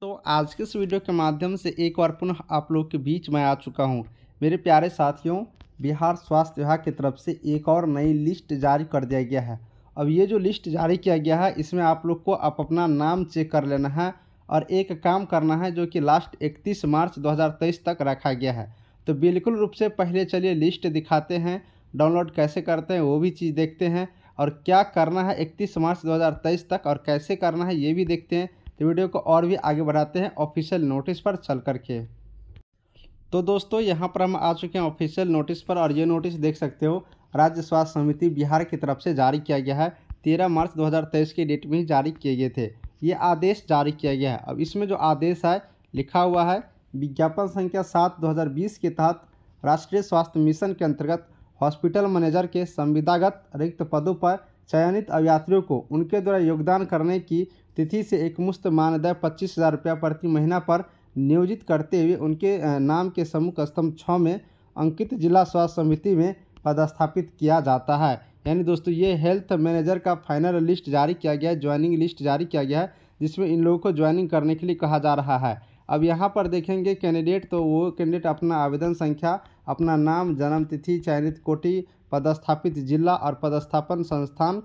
तो आज के इस वीडियो के माध्यम से एक बार पुनः आप लोग के बीच मैं आ चुका हूँ मेरे प्यारे साथियों बिहार स्वास्थ्य विभाग की तरफ से एक और नई लिस्ट जारी कर दिया गया है अब ये जो लिस्ट जारी किया गया है इसमें आप लोग को आप अपना नाम चेक कर लेना है और एक काम करना है जो कि लास्ट इकतीस मार्च 2023 तक रखा गया है तो बिल्कुल रूप से पहले चलिए लिस्ट दिखाते हैं डाउनलोड कैसे करते हैं वो भी चीज़ देखते हैं और क्या करना है इकतीस मार्च 2023 तक और कैसे करना है ये भी देखते हैं तो वीडियो को और भी आगे बढ़ाते हैं ऑफिशियल नोटिस पर चल करके तो दोस्तों यहाँ पर हम आ चुके हैं ऑफिशियल नोटिस पर और ये नोटिस देख सकते हो राज्य स्वास्थ्य समिति बिहार की तरफ से जारी किया गया है तेरह मार्च 2023 की डेट में ही जारी किए गए थे ये आदेश जारी किया गया है अब इसमें जो आदेश है लिखा हुआ है विज्ञापन संख्या सात 2020 के तहत राष्ट्रीय स्वास्थ्य मिशन के अंतर्गत हॉस्पिटल मैनेजर के संविदागत रिक्त पदों पर चयनित अभ्यात्रियों को उनके द्वारा योगदान करने की तिथि से एकमुश्त मानदेय पच्चीस हज़ार रुपया प्रति महीना पर नियोजित करते हुए उनके नाम के सम्मुख स्तंभ छः में अंकित जिला स्वास्थ्य समिति में पदस्थापित किया जाता है यानी दोस्तों ये हेल्थ मैनेजर का फाइनल लिस्ट जारी किया गया है ज्वाइनिंग लिस्ट जारी किया गया है जिसमें इन लोगों को ज्वाइनिंग करने के लिए कहा जा रहा है अब यहाँ पर देखेंगे कैंडिडेट तो वो कैंडिडेट अपना आवेदन संख्या अपना नाम जन्म तिथि चयनित कोटि पदस्थापित जिला और पदस्थापन संस्थान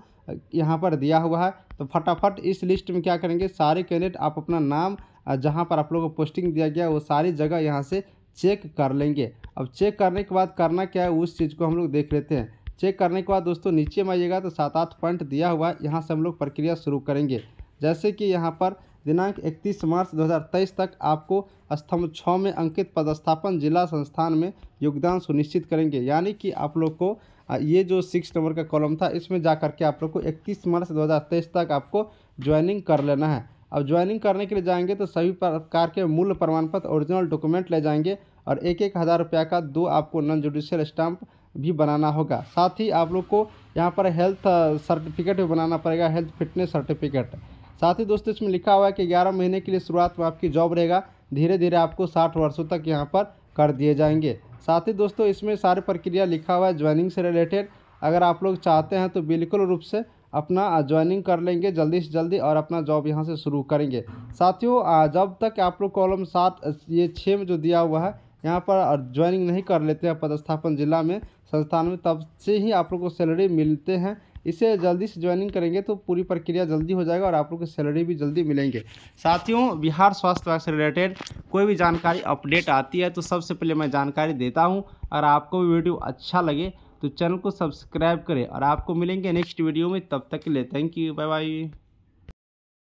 यहाँ पर दिया हुआ है तो फटाफट इस लिस्ट में क्या करेंगे सारे कैंडिडेट आप अपना नाम जहाँ पर आप लोगों को पोस्टिंग दिया गया वो सारी जगह यहाँ से चेक कर लेंगे अब चेक करने के बाद करना क्या है उस चीज़ को हम लोग देख लेते हैं चेक करने के बाद दोस्तों नीचे में आइएगा तो सात आठ पॉइंट दिया हुआ है यहाँ से हम लोग प्रक्रिया शुरू करेंगे जैसे कि यहाँ पर दिनांक 31 मार्च 2023 तक आपको स्तंभ छः में अंकित पदस्थापन जिला संस्थान में योगदान सुनिश्चित करेंगे यानी कि आप लोग को ये जो सिक्स नंबर का कॉलम था इसमें जा करके आप लोग को इकतीस मार्च दो तक आपको ज्वाइनिंग कर लेना है अब ज्वाइनिंग करने के लिए जाएंगे तो सभी प्रकार के मूल प्रमाण पत्र ओरिजिनल डॉक्यूमेंट ले जाएंगे और एक एक हज़ार रुपया का दो आपको नॉन जुडिशियल स्टाम्प भी बनाना होगा साथ ही आप लोग को यहाँ पर हेल्थ सर्टिफिकेट भी बनाना पड़ेगा हेल्थ फिटनेस सर्टिफिकेट साथ ही दोस्तों इसमें लिखा हुआ है कि ग्यारह महीने के लिए शुरुआत में आपकी जॉब रहेगा धीरे धीरे आपको साठ वर्षों तक यहाँ पर कर दिए जाएंगे साथ ही दोस्तों इसमें सारी प्रक्रिया लिखा हुआ है ज्वाइनिंग से रिलेटेड अगर आप लोग चाहते हैं तो बिल्कुल रूप से अपना ज्वाइनिंग कर लेंगे जल्दी से जल्दी और अपना जॉब यहाँ से शुरू करेंगे साथियों जब तक आप लोग कॉलम सात ये छः में जो दिया हुआ है यहाँ पर ज्वाइनिंग नहीं कर लेते हैं पदस्थापन जिला में संस्थान में तब से ही आप लोग को सैलरी मिलते हैं इसे जल्दी से ज्वाइनिंग करेंगे तो पूरी प्रक्रिया जल्दी हो जाएगा और आप लोग को सैलरी भी जल्दी मिलेंगे साथियों बिहार स्वास्थ्य विभाग से रिलेटेड कोई भी जानकारी अपडेट आती है तो सबसे पहले मैं जानकारी देता हूँ अगर आपको भी वीडियो अच्छा लगे तो चैनल को सब्सक्राइब करें और आपको मिलेंगे नेक्स्ट वीडियो में तब तक के लिए थैंक यू बाय बाय